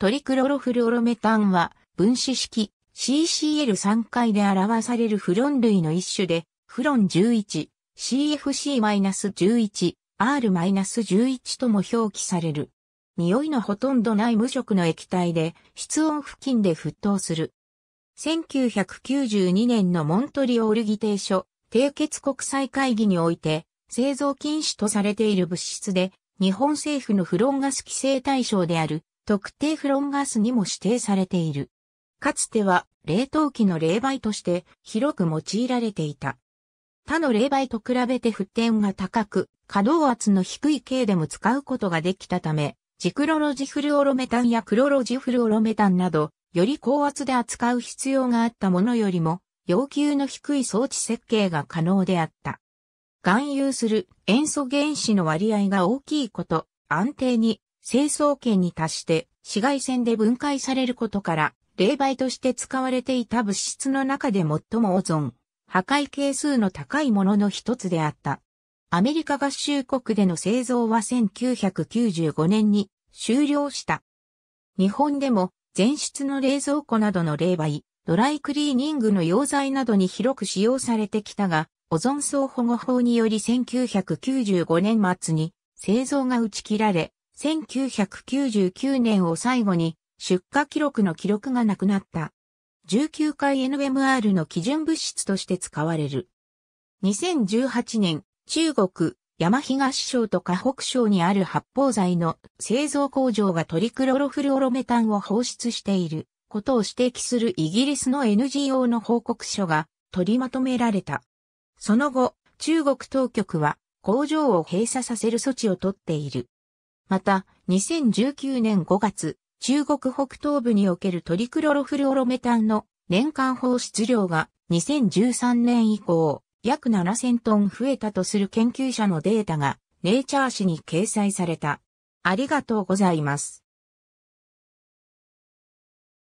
トリクロロフルオロメタンは分子式 CCl3 回で表されるフロン類の一種で、フロン 11CFC-11 R-11 とも表記される。匂いのほとんどない無色の液体で、室温付近で沸騰する。1992年のモントリオール議定書、締結国際会議において、製造禁止とされている物質で、日本政府のフロンガス規制対象である特定フロンガスにも指定されている。かつては冷凍機の冷媒として広く用いられていた。他の冷媒と比べて沸点が高く、可動圧の低い系でも使うことができたため、ジクロロジフルオロメタンやクロロジフルオロメタンなど、より高圧で扱う必要があったものよりも、要求の低い装置設計が可能であった。含有する塩素原子の割合が大きいこと、安定に成層圏に達して紫外線で分解されることから、冷媒として使われていた物質の中で最もオゾン、破壊係数の高いものの一つであった。アメリカ合衆国での製造は1995年に終了した。日本でも全室の冷蔵庫などの冷媒、ドライクリーニングの溶剤などに広く使用されてきたが、オゾン層保護法により1995年末に製造が打ち切られ、1999年を最後に出荷記録の記録がなくなった。19回 NMR の基準物質として使われる。2018年、中国、山東省と河北省にある発泡剤の製造工場がトリクロロフルオロメタンを放出していることを指摘するイギリスの NGO の報告書が取りまとめられた。その後、中国当局は工場を閉鎖させる措置をとっている。また、2019年5月、中国北東部におけるトリクロロフルオロメタンの年間放出量が2013年以降約7000トン増えたとする研究者のデータがネイチャー誌に掲載された。ありがとうございます。